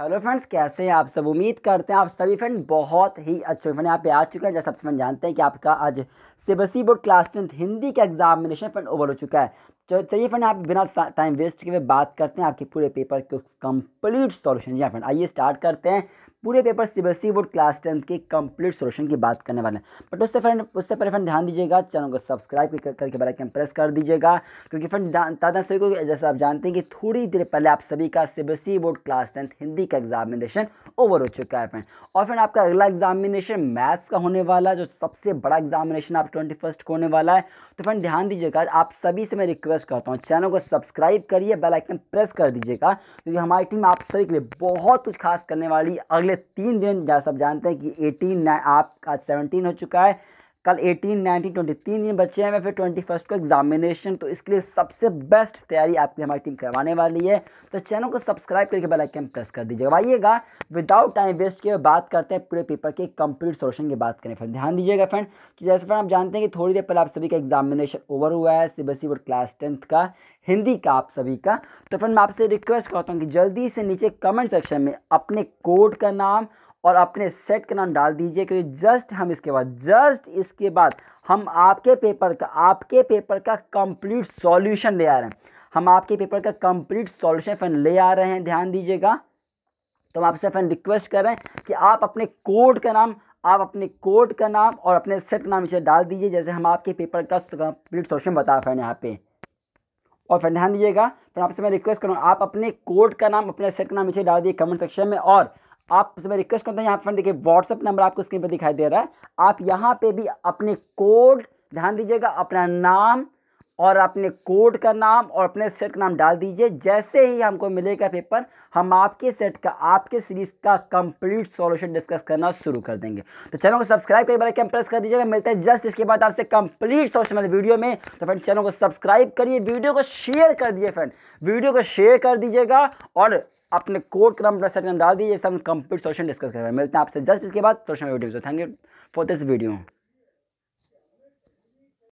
hello friends कैसे हैं आप सब उम्मीद करते हैं आप सभी फ्रेंड बहुत ही अच्छे फ्रेंड यहाँ पे आ चुके हैं जैसे आप फ्रेंड जानते हैं कि आपका आज CBSE board class tenth Hindi का एग्जामिनेशन फ्रेंड ओवर हो चुका है तो चलिए फ्रेंड आप बिना टाइम वेस्ट किए बात करते हैं आपके पूरे पेपर के कम्प्लीट सॉल्यूशन जी हाँ फ्रेंड आइए स्टार्ट करते हैं पूरे paper CBSE board class tenth के कंप्लीट सोल्यूशन की बात करने वाले हैं बट उससे फ्रेंड उससे पहले फ्रेंड ध्यान दीजिएगा चैनल को सब्सक्राइब करके बेल प्रेस कर दीजिएगा क्योंकि फ्रेंड सभी को जैसे आप जानते हैं कि थोड़ी देर पहले आप सभी का CBSE board class tenth Hindi का एग्जामिनेशन ओवर हो चुका है फ्रेंड और फ्रेंड आपका अगला एग्जामिनेशन मैथ्स का होने वाला है जो सबसे बड़ा एग्जामिनेशन आप ट्वेंटी फर्स्ट को होने वाला है तो फ्रेंड ध्यान दीजिएगा आप सभी से मैं रिक्वेस्ट करता हूँ चैनल को सब्सक्राइब करिए बेल आइकन प्रेस कर दीजिएगा क्योंकि हमारी टीम आप सभी के लिए बहुत कुछ खास करने वाली अगले तीन दिन जा सब जानते हैं कि एटीन आपका सेवनटीन हो चुका है कल 18, 19, ट्वेंटी तीन दिन बचे हैं फिर ट्वेंटी फर्स्ट को एग्जामिनेशन तो इसके लिए सबसे बेस्ट तैयारी आपकी हमारी टीम करवाने वाली है तो चैनल को सब्सक्राइब करके बेल आइकन प्रेस कर दीजिएगा आइएगा विदाउट टाइम वेस्ट किए बात करते हैं पूरे पेपर के कंप्लीट सोल्यूशन की बात करें फ्रेंड ध्यान दीजिएगा फ्रेंड कि जैसे फ्रेंड आप जानते हैं कि थोड़ी देर पहले आप सभी का एग्जामिनेशन ओवर हुआ है C B board class tenth का हिंदी का आप सभी का तो फ्रेंड मैं आपसे रिक्वेस्ट करता हूँ कि जल्दी से नीचे कमेंट सेक्शन में अपने कोड का नाम और अपने सेट का नाम डाल दीजिए क्योंकि जस्ट हम इसके बाद जस्ट इसके बाद हम आपके पेपर का आपके पेपर का कंप्लीट सॉल्यूशन ले आ रहे हैं हम आपके पेपर का कंप्लीट सॉल्यूशन फिर ले आ रहे हैं ध्यान दीजिएगा तो हम आपसे फिर रिक्वेस्ट कर रहे हैं कि आप अपने कोड का नाम आप अपने कोड का नाम और अपने सेट का नाम इसे डाल दीजिए जैसे हम आपके पेपर का कंप्लीट सॉल्यूशन बता फ्रेंड यहाँ पे और फिर ध्यान दीजिएगा फिर आपसे मैं रिक्वेस्ट करूँगा आप अपने कोड का नाम अपने सेट का नाम नीचे डाल दिए कमेंट सेक्शन में और आप से मैं रिक्वेस्ट करता हूँ यहाँ पर देखिए व्हाट्सअप नंबर आपको स्क्रीन पर दिखाई दे रहा है आप यहाँ पे भी अपने कोड ध्यान दीजिएगा अपना नाम और अपने कोड का नाम और अपने सेट का नाम डाल दीजिए जैसे ही हमको मिलेगा पेपर हम आपके सेट का आपके सीरीज का कंप्लीट सॉल्यूशन डिस्कस करना शुरू कर देंगे तो चैनल को सब्सक्राइब करिए कैम प्रेस कर दीजिएगा मिलते हैं जस्ट इसके बाद आपसे कंप्लीट सॉल्यूशन वाले वीडियो में तो फ्रेंड चैनल को सब्सक्राइब करिए वीडियो को शेयर कर दिए फ्रेंड वीडियो को शेयर कर दीजिएगा और अपने कोड क्रम सर्च नाम डाल दीजिए सब कंप्लीट सोशन डिस्कस कर मिलते हैं आपसे जस्ट इसके बाद solution video thank you for this video